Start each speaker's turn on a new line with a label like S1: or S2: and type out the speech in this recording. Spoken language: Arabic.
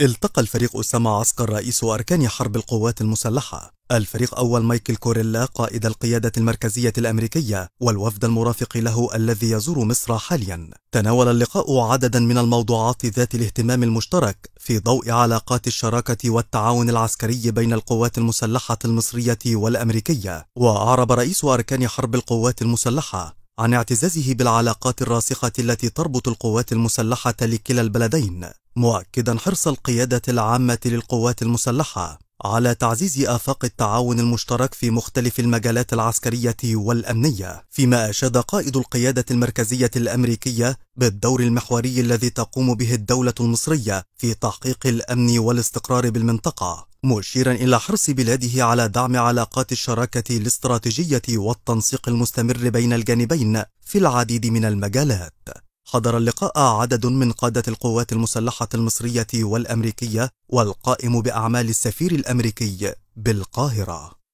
S1: التقى الفريق أسامة عسكر رئيس أركان حرب القوات المسلحة الفريق أول مايكل كوريلا قائد القيادة المركزية الأمريكية والوفد المرافق له الذي يزور مصر حاليا تناول اللقاء عددا من الموضوعات ذات الاهتمام المشترك في ضوء علاقات الشراكة والتعاون العسكري بين القوات المسلحة المصرية والأمريكية وأعرب رئيس أركان حرب القوات المسلحة عن اعتزازه بالعلاقات الراسخة التي تربط القوات المسلحة لكلا البلدين مؤكدا حرص القيادة العامة للقوات المسلحة على تعزيز آفاق التعاون المشترك في مختلف المجالات العسكرية والأمنية فيما أشاد قائد القيادة المركزية الأمريكية بالدور المحوري الذي تقوم به الدولة المصرية في تحقيق الأمن والاستقرار بالمنطقة مشيرا إلى حرص بلاده على دعم علاقات الشراكة الاستراتيجية والتنسيق المستمر بين الجانبين في العديد من المجالات حضر اللقاء عدد من قادة القوات المسلحة المصرية والأمريكية والقائم بأعمال السفير الأمريكي بالقاهرة